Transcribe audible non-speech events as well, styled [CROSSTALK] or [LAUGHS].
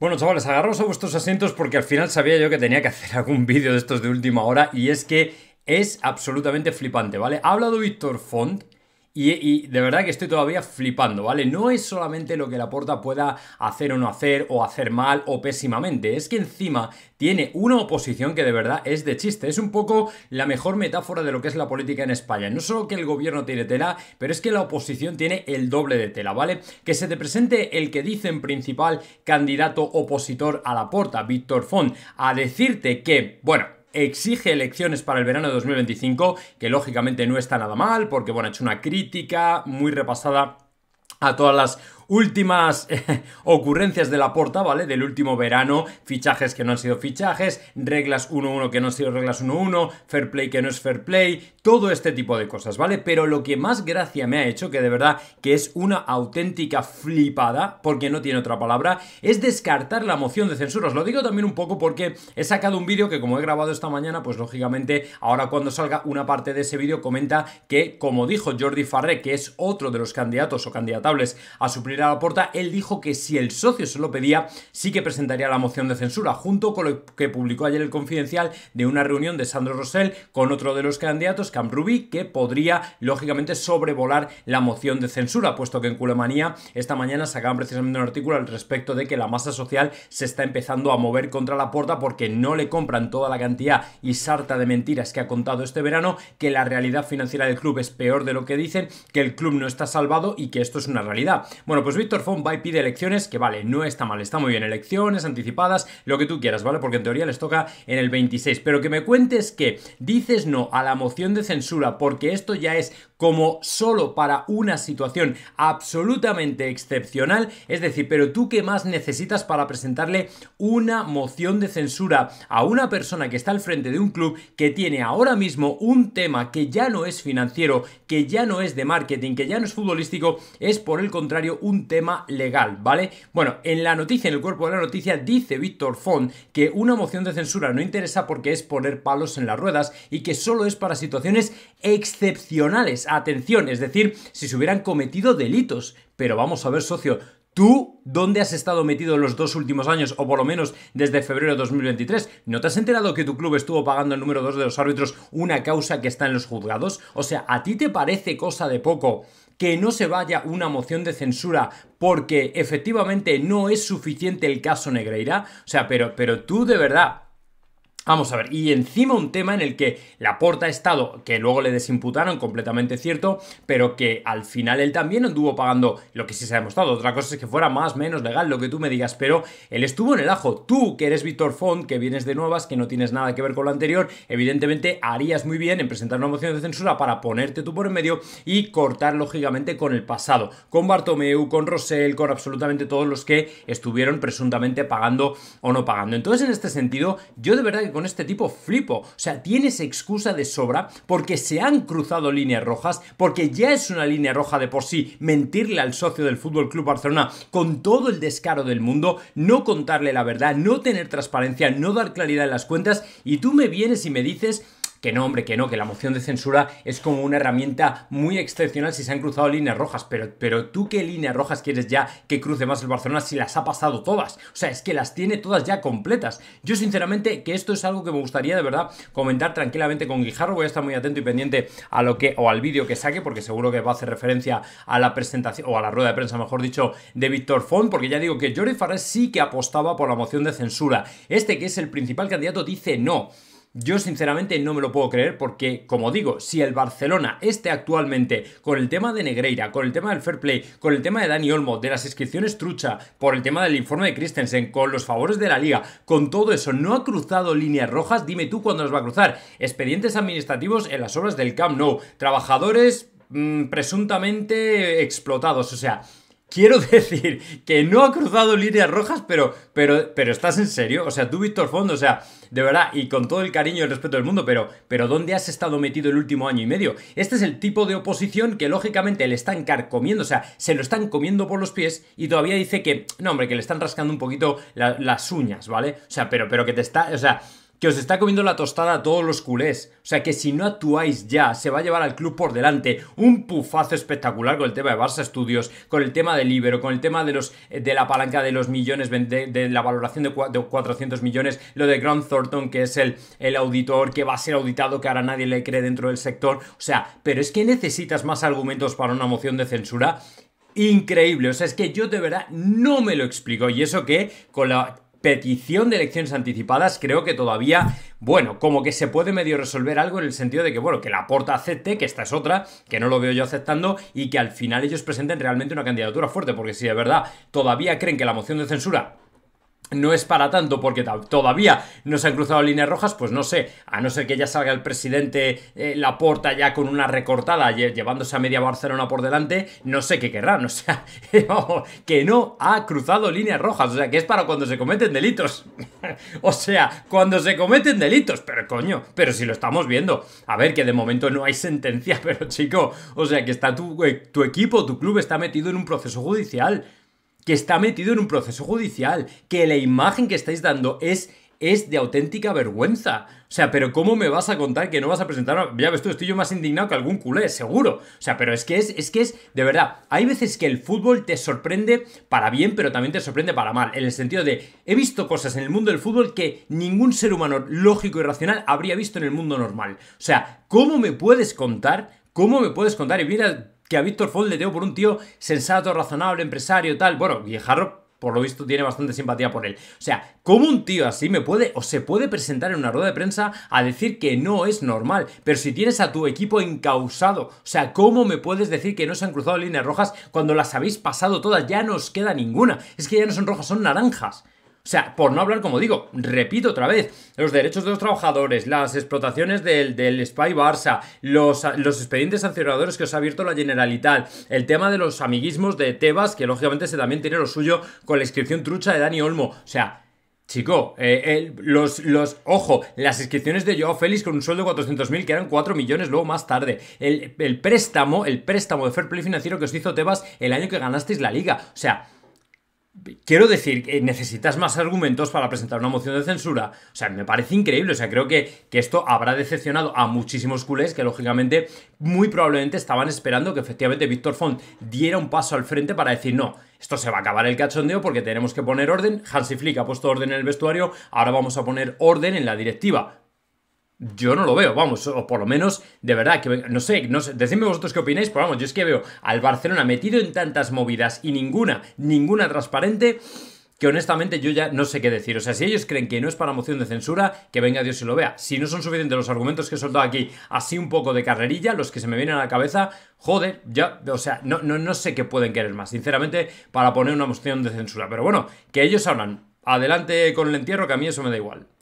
Bueno, chavales, agarraos a vuestros asientos porque al final sabía yo que tenía que hacer [LAUGHS] algún vídeo de estos de última hora y es que es absolutamente flipante, ¿vale? Ha hablado Víctor Font y, de verdad que estoy todavía flipando, ¿vale? No es solamente lo que la porta pueda hacer o no hacer, o hacer mal o pésimamente, es que encima tiene una oposición que de verdad es de chiste. Es un poco la mejor metáfora de lo que es la política en España. No solo que el gobierno tiene tela, pero es que la oposición tiene el doble de tela, ¿vale? Que se te presente el que dicen principal candidato opositor a la porta, Víctor Font, a decirte que, bueno, exige elecciones para el verano de 2025, que lógicamente no está nada mal, porque bueno, ha hecho una crítica muy repasada a todas las últimas [LAUGHS] eh, ocurrencias de la porta, ¿vale? Del último verano, fichajes que no han sido fichajes, reglas 1-1 que no han sido reglas 1-1, fair play que no es fair play, todo este tipo de cosas, ¿vale? Pero lo que más gracia me ha hecho, que de verdad que es una auténtica flipada, porque no tiene otra palabra, es descartar la moción de censura. Os lo digo también un poco porque he sacado un vídeo que como he grabado esta mañana, pues lógicamente ahora cuando salga una parte de ese vídeo comenta que, como dijo Jordi Farré, que es otro de los candidatos o candidatables a suplir la puerta, él dijo que si el socio se lo pedía, sí que presentaría la moción de censura, junto con lo que publicó ayer el Confidencial de una reunión de Sandro Rosell con otro de los candidatos, Cam Rubí, que podría, lógicamente, sobrevolar la moción de censura, puesto que en Culemanía esta mañana sacaban precisamente un artículo al respecto de que la masa social se está empezando a mover contra la puerta porque no le compran toda la cantidad y sarta de mentiras que ha contado este verano, que la realidad financiera del club es peor de lo que dicen, que el club no está salvado y que esto es una realidad. Bueno, pues pues Víctor y pide elecciones, que vale, no está mal, está muy bien, elecciones anticipadas, lo que tú quieras, ¿vale? Porque en teoría les toca en el 26. Pero que me cuentes que dices no a la moción de censura porque esto ya es como solo para una situación absolutamente excepcional, es decir, pero tú qué más necesitas para presentarle una moción de censura a una persona que está al frente de un club que tiene ahora mismo un tema que ya no es financiero, que ya no es de marketing, que ya no es futbolístico, es por el contrario un tema legal, ¿vale? Bueno, en la noticia, en el cuerpo de la noticia, dice Víctor Font que una moción de censura no interesa porque es poner palos en las ruedas y que solo es para situaciones excepcionales. Atención, es decir, si se hubieran cometido delitos. Pero vamos a ver, socio, ¿Tú dónde has estado metido los dos últimos años, o por lo menos desde febrero de 2023? ¿No te has enterado que tu club estuvo pagando el número 2 de los árbitros una causa que está en los juzgados? O sea, ¿a ti te parece cosa de poco que no se vaya una moción de censura porque efectivamente no es suficiente el caso Negreira. O sea, pero, pero tú de verdad, Vamos a ver, y encima un tema en el que la porta ha estado, que luego le desimputaron, completamente cierto, pero que al final él también anduvo pagando lo que sí se ha demostrado. Otra cosa es que fuera más, menos legal, lo que tú me digas, pero él estuvo en el ajo. Tú, que eres Víctor Font, que vienes de nuevas, que no tienes nada que ver con lo anterior, evidentemente harías muy bien en presentar una moción de censura para ponerte tú por en medio y cortar lógicamente con el pasado, con Bartomeu, con Rosell, con absolutamente todos los que estuvieron presuntamente pagando o no pagando. Entonces, en este sentido, yo de verdad que este tipo flipo. O sea, tienes excusa de sobra porque se han cruzado líneas rojas, porque ya es una línea roja de por sí mentirle al socio del Fútbol Club Barcelona con todo el descaro del mundo, no contarle la verdad, no tener transparencia, no dar claridad en las cuentas y tú me vienes y me dices que no, hombre, que no, que la moción de censura es como una herramienta muy excepcional si se han cruzado líneas rojas, pero, tú qué líneas rojas quieres ya que cruce más el Barcelona si las ha pasado todas? O sea, es que las tiene todas ya completas. Yo sinceramente que esto es algo que me gustaría de verdad comentar tranquilamente con Guijarro, voy a estar muy atento y pendiente a lo que, o al vídeo que saque, porque seguro que va a hacer referencia a la presentación, o a la rueda de prensa, mejor dicho, de Víctor Font, porque ya digo que Jordi Farrés sí que apostaba por la moción de censura. Este, que es el principal candidato, dice no. Yo sinceramente no me lo puedo creer porque, como digo, si el Barcelona este actualmente con el tema de Negreira, con el tema del fair play, con el tema de Dani Olmo, de las inscripciones trucha, por el tema del informe de Christensen, con los favores de la liga, con todo eso, no ha cruzado líneas rojas, dime tú cuándo las va a cruzar. Expedientes administrativos en las obras del Camp Nou, trabajadores mm, presuntamente explotados, o sea, Quiero [LAUGHS] decir que no ha cruzado líneas rojas, pero, pero, pero estás en serio. O sea, tú, Víctor Fondo, o sea, de verdad, y con todo el cariño y el respeto del mundo, pero, pero ¿dónde has estado metido el último año y medio? Este es el tipo de oposición que lógicamente le están carcomiendo, o sea, se lo están comiendo por los pies y todavía dice que, no, hombre, que le están rascando un poquito las uñas, ¿vale? O sea, pero, pero que te está, o sea, que os está comiendo la tostada a todos los culés. O sea que si no actuáis ya, se va a llevar al club por delante un pufazo espectacular con el tema de Barça Studios, con el tema del Libero, con el tema de, los, de la palanca de los millones, de, la valoración de 400 millones, lo de Grant Thornton, que es el, el auditor que va a ser auditado, que ahora nadie le cree dentro del sector. O sea, pero es que necesitas más argumentos para una moción de censura increíble. O sea, es que yo de verdad no me lo explico. Y eso que con la petición de elecciones anticipadas, creo que todavía, bueno, como que se puede medio resolver algo en el sentido de que, bueno, que la porta acepte, que esta es otra, que no lo veo yo aceptando, y que al final ellos presenten realmente una candidatura fuerte, porque si de verdad todavía creen que la moción de censura no es para tanto porque todavía no se han cruzado líneas rojas, pues no sé, a no ser que ya salga el presidente eh, la porta ya con una recortada llevándose a media Barcelona por delante, no sé qué querrán, o sea, [LAUGHS] que no ha cruzado líneas rojas, o sea, que es para cuando se cometen delitos. [LAUGHS] o sea, cuando se cometen delitos, pero coño, pero si lo estamos viendo, a ver que de momento no hay sentencia, [LAUGHS] pero chico, o sea, que está eh, tu equipo, tu club está metido en un proceso judicial que está metido en un proceso judicial, que la imagen que estáis dando es es de auténtica vergüenza. O sea, pero ¿cómo me vas a contar que no vas a presentar? Ya ves tú, estoy yo más indignado que algún culé, seguro. O sea, pero es que es, es que es, de verdad, hay veces que el fútbol te sorprende para bien, pero también te sorprende para mal. En el sentido de, he visto cosas en el mundo del fútbol que ningún ser humano lógico y racional habría visto en el mundo normal. O sea, ¿cómo me puedes contar? ¿Cómo me puedes contar? Y mira, que a Víctor Fold le tengo por un tío sensato, razonable, empresario, tal. Bueno, Guijarro, por lo visto, tiene bastante simpatía por él. O sea, ¿cómo un tío así me puede o se puede presentar en una rueda de prensa a decir que no es normal? Pero si tienes a tu equipo encausado, o sea, ¿cómo me puedes decir que no se han cruzado líneas rojas cuando las habéis pasado todas? Ya no os queda ninguna. Es que ya no son rojas, son naranjas. O sea, por no hablar, como digo, repito otra vez, los derechos de los trabajadores, las explotaciones del, del Spy Barça, los, los, expedientes sancionadores que os ha abierto la Generalitat, el tema de los amiguismos de Tebas, que lógicamente se también tiene lo suyo con la inscripción trucha de Dani Olmo. O sea, Chico, eh, los, los, ojo, las inscripciones de Joao Félix con un sueldo de 400.000 que eran 4 millones luego más tarde. El, el préstamo, el préstamo de Fair Play financiero que os hizo Tebas el año que ganasteis la liga. O sea, Quiero decir, que eh, necesitas más argumentos para presentar una moción de censura. O sea, me parece increíble. O sea, creo que, que, esto habrá decepcionado a muchísimos culés que, lógicamente, muy probablemente estaban esperando que efectivamente Víctor Font diera un paso al frente para decir no. Esto se va a acabar el cachondeo porque tenemos que poner orden. Hansi Flick ha puesto orden en el vestuario, ahora vamos a poner orden en la directiva yo no lo veo, vamos, o por lo menos, de verdad, que no sé, no sé, decidme vosotros qué opináis, pero vamos, yo es que veo al Barcelona metido en tantas movidas y ninguna, ninguna transparente, que honestamente yo ya no sé qué decir. O sea, si ellos creen que no es para moción de censura, que venga Dios y lo vea. Si no son suficientes los argumentos que he soltado aquí, así un poco de carrerilla, los que se me vienen a la cabeza, joder, ya, o sea, no, no, no sé qué pueden querer más, sinceramente, para poner una moción de censura. Pero bueno, que ellos hablan. Adelante con el entierro, que a mí eso me da igual.